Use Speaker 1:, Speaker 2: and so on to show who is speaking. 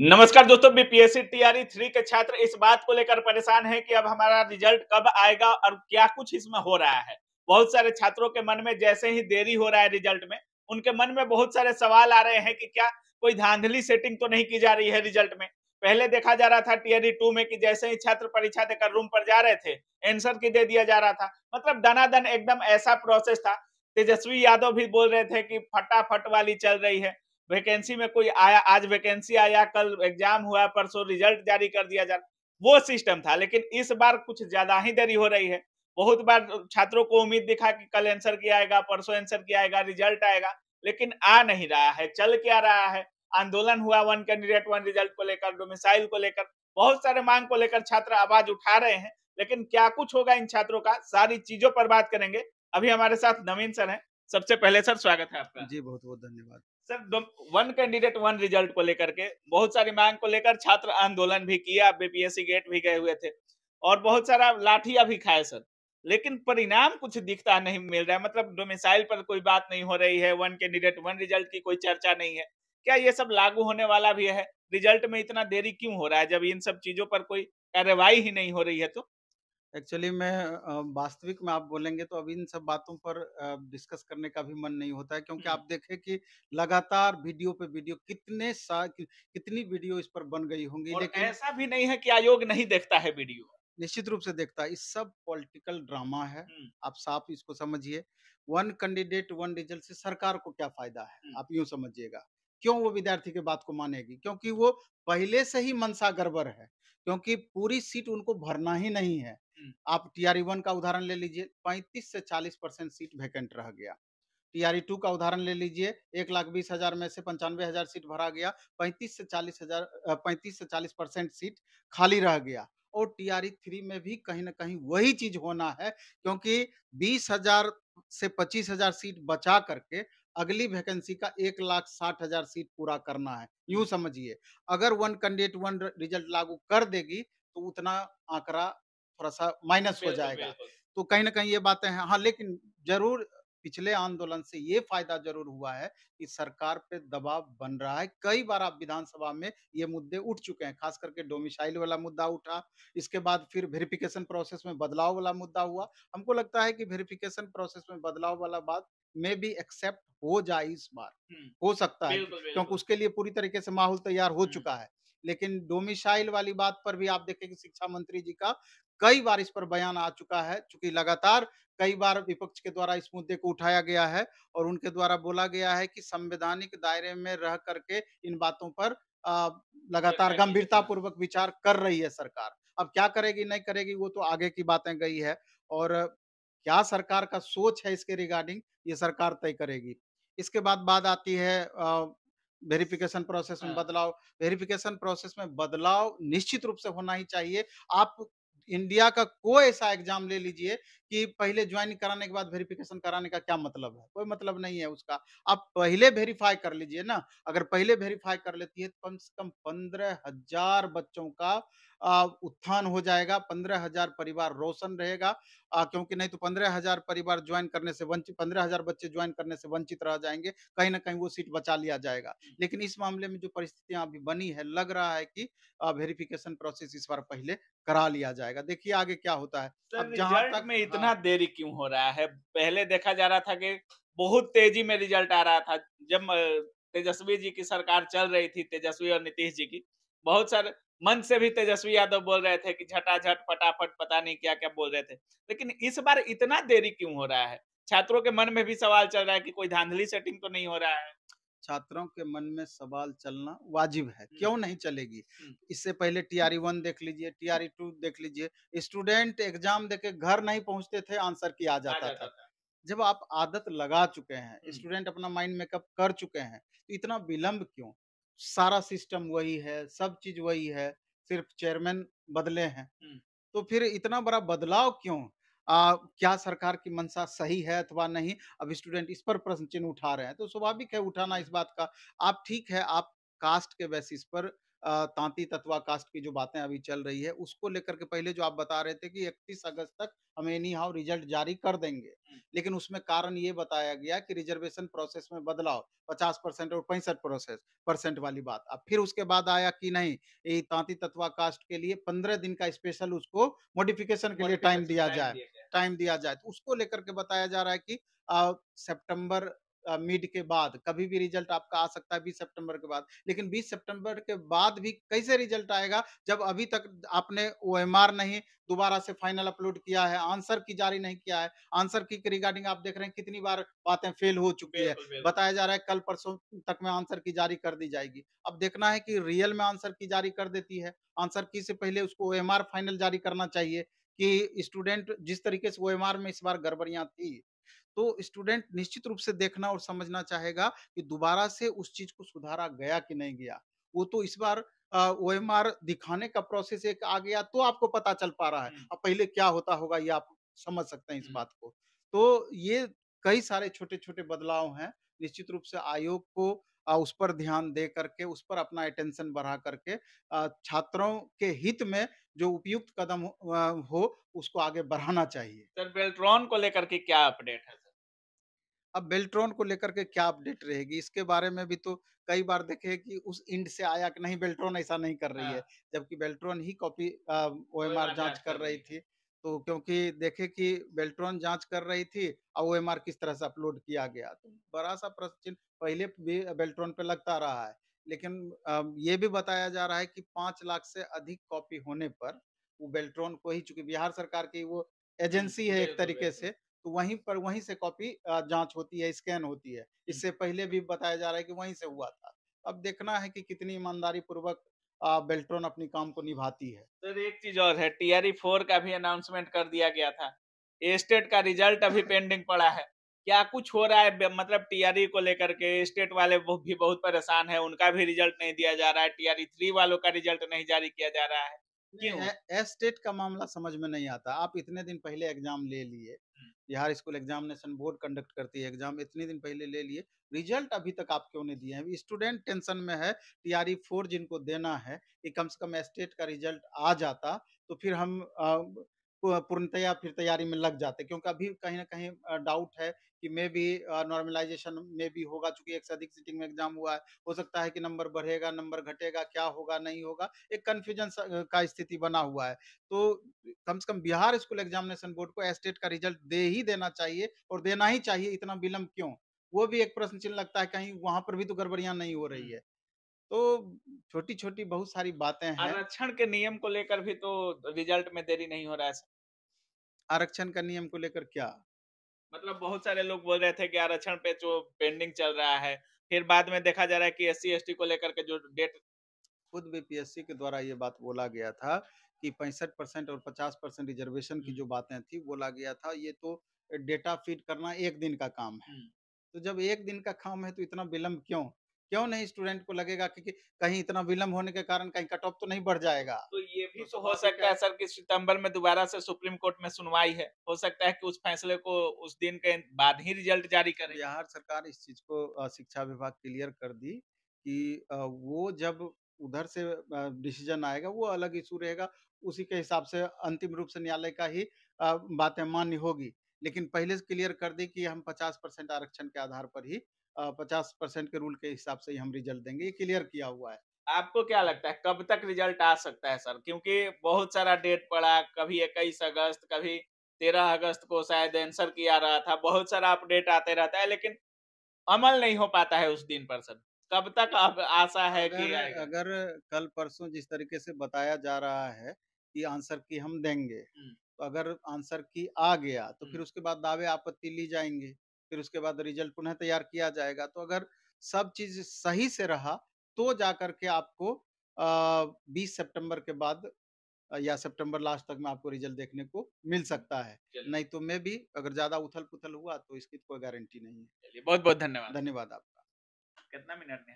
Speaker 1: नमस्कार दोस्तों बीपीएससी तैयारी थ्री के छात्र इस बात को लेकर परेशान हैं कि अब हमारा रिजल्ट कब आएगा और क्या कुछ इसमें हो रहा है बहुत सारे छात्रों के मन में जैसे ही देरी हो रहा है रिजल्ट में उनके मन में बहुत सारे सवाल आ रहे हैं कि क्या कोई धांधली सेटिंग तो नहीं की जा रही है रिजल्ट में पहले देखा जा रहा था टीआरई टू में कि जैसे ही छात्र परीक्षा देकर रूम पर जा रहे थे एंसर की दे दिया जा रहा था मतलब दनादन एकदम ऐसा प्रोसेस था तेजस्वी यादव भी बोल रहे थे कि फटाफट वाली चल रही है वैकेंसी में कोई आया आज वैकेंसी आया कल एग्जाम हुआ परसों रिजल्ट जारी कर दिया जा वो सिस्टम था लेकिन इस बार कुछ ज्यादा ही देरी हो रही है बहुत बार छात्रों को उम्मीद दिखा कि कल आंसर किया आएगा परसों आंसर किया आएगा रिजल्ट आएगा लेकिन आ नहीं रहा है चल क्या रहा है आंदोलन हुआ वन कैंडिडेट वन रिजल्ट को लेकर डोमिसाइल को लेकर बहुत सारे मांग को लेकर छात्र आवाज उठा रहे हैं लेकिन क्या कुछ होगा इन छात्रों का सारी चीजों पर बात करेंगे अभी हमारे साथ नवीन सर हैं सबसे पहले सर स्वागत है आपका जी बहुत बहुत धन्यवाद sir one candidate one result को लेकर के बहुत सारी मांग को लेकर छात्र आंदोलन भी किया बीपीएससी गेट e भी गए हुए थे और बहुत सारा लाठिया भी खाए सर लेकिन परिणाम कुछ दिखता नहीं मिल रहा है मतलब डोमिसाइल पर कोई बात नहीं हो रही है वन कैंडिडेट वन रिजल्ट की कोई चर्चा नहीं है क्या ये सब लागू होने वाला भी है रिजल्ट में इतना देरी क्यों हो रहा है जब इन सब चीजों पर कोई कार्रवाई ही नहीं हो रही है तो
Speaker 2: एक्चुअली मैं वास्तविक में आप बोलेंगे तो अभी इन सब बातों पर डिस्कस करने का भी मन नहीं होता है क्योंकि आप हम्म। देखें कि लगातार वीडियो पे वीडियो कितने सा कि, कितनी वीडियो इस पर बन गई होंगी और लेकिन ऐसा
Speaker 1: भी नहीं है कि आयोग नहीं देखता है वीडियो
Speaker 2: निश्चित रूप से देखता है इस सब पॉलिटिकल ड्रामा है हम्म। आप साफ इसको समझिए वन कैंडिडेट वन रिजल्ट से सरकार को क्या फायदा है हम्म। आप यूं समझिएगा क्यों वो विद्यार्थी के बात को मानेगी क्योंकि वो पहले से ही मनसा गड़बड़ है क्योंकि पूरी सीट उनको भरना ही नहीं है आप टीआरई वन का उदाहरण ले लीजिए पैंतीस से चालीस परसेंट सीट वैकेंट रह गया टीआरई टू का उदाहरण ले लीजिए एक लाख बीस हजार में से पंचानवे हजार सीट भरा गया पैंतीस से चालीस हजार पैंतीस से चालीस परसेंट सीट खाली रह गया और टीआरई थ्री में भी कहीं ना कहीं वही चीज होना है क्योंकि बीस हजार से पच्चीस हजार सीट बचा करके अगली वैकेंसी का एक लाख साठ हजार सीट पूरा करना है यूं समझिए अगर वन कैंडिडेट वन रिजल्ट लागू कर देगी तो उतना आंकड़ा थोड़ा सा माइनस हो जाएगा तो कहीं ना कहीं ये बातें हैं हाँ लेकिन जरूर पिछले आंदोलन से ये फायदा जरूर हुआ है कि सरकार पे दबाव बन रहा है कई बार आप विधानसभा में ये मुद्दे उठ चुके हैं खास करके डोमिसाइल वाला मुद्दा उठा इसके बाद फिर वेरिफिकेशन प्रोसेस में बदलाव वाला मुद्दा हुआ हमको लगता है कि वेरिफिकेशन प्रोसेस में बदलाव वाला बात में भी एक्सेप्ट हो जाए इस बार हो सकता है क्योंकि उसके लिए पूरी तरीके से माहौल तैयार हो चुका है लेकिन डोमिसाइल वाली बात पर भी आप देखेंगे शिक्षा मंत्री जी का कई बार इस पर बयान आ चुका है चूंकि लगातार कई बार विपक्ष के द्वारा इस मुद्दे को उठाया गया है और उनके द्वारा बोला गया है कि संवैधानिक दायरे में रह करके इन बातों पर लगातार गंभीरता पूर्वक विचार कर रही है सरकार अब क्या करेगी नहीं करेगी वो तो आगे की बातें गई है और क्या सरकार का सोच है इसके रिगार्डिंग ये सरकार तय करेगी इसके बाद बात आती है वेरिफिकेशन प्रोसेस में हाँ। बदलाव वेरिफिकेशन प्रोसेस में बदलाव निश्चित रूप से होना ही चाहिए आप इंडिया का कोई ऐसा एग्जाम ले लीजिए कि पहले ज्वाइन कराने के बाद वेरिफिकेशन कराने का क्या मतलब है कोई मतलब नहीं है उसका आप पहले वेरीफाई कर लीजिए ना अगर पहले वेरीफाई कर लेती है तो कम से कम पंद्रह हजार बच्चों का उत्थान हो जाएगा पंद्रह हजार परिवार रोशन रहेगा क्योंकि नहीं तो पंद्रह हजार परिवार ज्वाइन करने से वंचित पंद्रह हजार बच्चे ज्वाइन करने से वंचित रह जाएंगे कहीं ना कहीं वो सीट बचा लिया जाएगा लेकिन इस मामले में जो परिस्थितियां अभी बनी है लग रहा है कि वेरिफिकेशन प्रोसेस इस बार पहले करा लिया जाएगा देखिए आगे क्या होता है अब जहां तक में
Speaker 1: इतना हाँ। देरी क्यों हो रहा है पहले देखा जा रहा था कि
Speaker 2: बहुत तेजी
Speaker 1: में रिजल्ट आ रहा था जब तेजस्वी जी की सरकार चल रही थी तेजस्वी और नीतीश जी की बहुत सारे मन से भी तेजस्वी यादव बोल रहे थे कि झटाझट फटाफट पता नहीं क्या क्या बोल रहे थे लेकिन इस बार इतना देरी क्यों हो रहा है छात्रों के मन में भी सवाल चल रहा है कि कोई धांधली सेटिंग तो नहीं हो रहा है
Speaker 2: छात्रों के मन में सवाल चलना वाजिब है क्यों नहीं चलेगी इससे पहले टीआरई वन देख लीजिए टीआरई टू देख लीजिए स्टूडेंट एग्जाम देके घर नहीं पहुंचते थे आंसर की आ जाता, था।, था जब आप आदत लगा चुके हैं स्टूडेंट अपना माइंड मेकअप कर चुके हैं तो इतना विलंब क्यों सारा सिस्टम वही है सब चीज वही है सिर्फ चेयरमैन बदले हैं तो फिर इतना बड़ा बदलाव क्यों आ, क्या सरकार की मंशा सही है अथवा नहीं अब स्टूडेंट इस पर प्रश्न चिन्ह उठा रहे हैं तो स्वाभाविक है उठाना इस बात का आप ठीक है आप कास्ट के बेसिस पर तांती तत्वा कास्ट की जो बातें अभी चल रही है उसको लेकर के पहले जो आप बता रहे थे कि इकतीस अगस्त तक हम एनी हाउ रिजल्ट जारी कर देंगे लेकिन उसमें कारण ये बताया गया कि रिजर्वेशन प्रोसेस में बदलाव 50 परसेंट और पैंसठ प्रोसेस परसेंट वाली बात अब फिर उसके बाद आया कि नहीं ये तांती तत्वा कास्ट के लिए पंद्रह दिन का स्पेशल उसको मोडिफिकेशन के लिए टाइम दिया जाए टाइम दिया जाए तो उसको लेकर के बताया जा रहा है कि सितंबर मिड के बाद कभी भी रिजल्ट आपका आ सकता है बीस सितंबर के बाद लेकिन बीस सितंबर के बाद भी कैसे रिजल्ट आएगा जब अभी तक आपने ओ नहीं दोबारा से फाइनल अपलोड किया है आंसर की जारी नहीं किया है आंसर की रिगार्डिंग आप देख रहे हैं कितनी बार बातें फेल हो चुकी है बेल, बताया जा रहा है कल परसों तक में आंसर की जारी कर दी जाएगी अब देखना है कि रियल में आंसर की जारी कर देती है आंसर की से पहले उसको ओ फाइनल जारी करना चाहिए कि स्टूडेंट जिस तरीके से ओ में इस बार गड़बड़ियां थी तो स्टूडेंट निश्चित रूप से देखना और समझना चाहेगा कि दोबारा से उस चीज को सुधारा गया कि नहीं गया वो तो इस बार ओ एम आर दिखाने का प्रोसेस एक आ गया तो आपको पता चल पा रहा है अब पहले क्या होता होगा ये आप समझ सकते हैं इस बात को तो ये कई सारे छोटे छोटे बदलाव हैं निश्चित रूप से आयोग को उस पर ध्यान दे करके उस पर अपना अटेंशन बढ़ा करके छात्रों के हित में जो उपयुक्त कदम हो उसको आगे बढ़ाना चाहिए।
Speaker 1: सर बेल्ट्रॉन को लेकर के क्या अपडेट है
Speaker 2: अब बेल्ट्रॉन को लेकर के क्या अपडेट रहेगी? इसके बारे में भी तो कई बार देखे कि उस इंड से आया कि नहीं बेल्ट्रॉन ऐसा नहीं कर रही है, हाँ। जबकि बेल्ट्रॉन ही कॉपी ओएमआर जांच कर रही थी। तो क्योंकि देखे कि बेल्ट्रॉन जांच कर रही थी और ओ किस तरह से अपलोड किया गया तो बड़ा सा प्रश्न चिन्ह पहले भी बेल्ट्रॉन पे लगता रहा है लेकिन ये भी बताया जा रहा है कि पांच लाख से अधिक कॉपी होने पर वो बेल्ट्रॉन को ही चूंकि बिहार सरकार की वो एजेंसी है एक तरीके से तो वहीं पर वहीं से कॉपी जांच होती है स्कैन होती है इससे पहले भी बताया जा रहा है कि वहीं से हुआ था अब देखना है कि कितनी ईमानदारी पूर्वक बेल्ट्रॉन अपनी काम को निभाती है
Speaker 1: सर एक चीज और है टीआरई फोर का भी अनाउंसमेंट कर दिया गया था एस्टेट का रिजल्ट अभी पेंडिंग पड़ा है क्या कुछ हो रहा है मतलब टीआरई को लेकर के स्टेट वाले भी बहुत परेशान है उनका भी रिजल्ट नहीं दिया जा रहा है टीआरई थ्री वालों का रिजल्ट नहीं जारी किया जा रहा है क्यों
Speaker 2: एस्टेट का मामला समझ में नहीं आता आप इतने दिन पहले एग्जाम ले लिए हम्म। Bihar school examination board conduct करती है एग्जाम इतने दिन पहले ले लिए रिजल्ट अभी तक आप क्यों नहीं दिए हैं स्टूडेंट टेंशन में है टीआरई फोर जिनको देना है कि कम से कम स्टेट का रिजल्ट आ जाता तो फिर हम पूर्णतया फिर तैयारी में लग जाते क्योंकि अभी कहीं ना कहीं डाउट है कि मे भी नॉर्मलाइजेशन में भी होगा चूंकि एक से अधिक सिटिंग में एग्जाम हुआ है हो सकता है कि नंबर बढ़ेगा नंबर घटेगा क्या होगा नहीं होगा एक कन्फ्यूजन का स्थिति बना हुआ है तो कम से कम बिहार स्कूल एग्जामिनेशन बोर्ड को एस्टेट का रिजल्ट दे ही देना चाहिए और देना ही चाहिए इतना विलंब क्यों वो भी एक प्रश्न चिन्ह लगता है कहीं वहां पर भी तो गड़बड़ियां नहीं हो रही है तो छोटी छोटी बहुत सारी बातें हैं आरक्षण
Speaker 1: के नियम को लेकर भी तो रिजल्ट तो में देरी नहीं हो रहा है
Speaker 2: आरक्षण का नियम को लेकर क्या
Speaker 1: मतलब बहुत सारे लोग बोल रहे थे कि आरक्षण पे जो पेंडिंग चल रहा है फिर बाद में देखा जा रहा है कि एस सी को लेकर के जो डेट
Speaker 2: खुद बीपीएससी के द्वारा ये बात बोला गया था कि पैंसठ परसेंट और पचास परसेंट रिजर्वेशन की जो बातें थी बोला गया था ये तो डेटा फीड करना एक दिन का काम है तो जब एक दिन का काम है तो इतना विलम्ब क्यों क्यों नहीं स्टूडेंट को लगेगा क्योंकि कहीं इतना विलंब होने के कारण कहीं कट ऑफ तो नहीं बढ़ जाएगा
Speaker 1: तो ये भी तो, तो हो सकता है सर कि सितंबर में दोबारा से सुप्रीम कोर्ट में सुनवाई है हो सकता है कि उस फैसले को उस दिन के बाद ही रिजल्ट जारी तो करे बिहार सरकार इस
Speaker 2: चीज को शिक्षा विभाग क्लियर कर दी कि वो जब उधर से डिसीजन आएगा वो अलग इशू रहेगा उसी के हिसाब से अंतिम रूप से न्यायालय का ही बातें मान्य होगी लेकिन पहले से क्लियर कर दी कि हम 50 परसेंट आरक्षण के आधार पर ही पचास परसेंट के रूल के हिसाब से ही हम रिजल्ट देंगे ये क्लियर किया हुआ है
Speaker 1: आपको क्या लगता है कब तक रिजल्ट आ सकता है सर क्योंकि बहुत सारा डेट पड़ा कभी इक्कीस अगस्त कभी तेरह अगस्त को शायद आंसर किया रहा था बहुत सारा अपडेट आते रहता है लेकिन अमल नहीं हो पाता है उस दिन पर सर कब तक अब आशा है कि अगर
Speaker 2: कल परसों जिस तरीके से बताया जा रहा है कि आंसर की हम देंगे तो अगर आंसर की आ गया तो फिर उसके बाद दावे आपत्ति ली जाएंगे फिर उसके बाद रिजल्ट पुनः तैयार किया जाएगा तो अगर सब चीज सही से रहा तो जा करके आपको बीस सितंबर के बाद या सितंबर लास्ट तक में आपको रिजल्ट देखने को मिल सकता है नहीं तो मैं भी अगर ज्यादा उथल पुथल हुआ तो इसकी तो कोई गारंटी नहीं है बहुत बहुत धन्यवाद धन्यवाद आपका
Speaker 1: कितना मिनट ने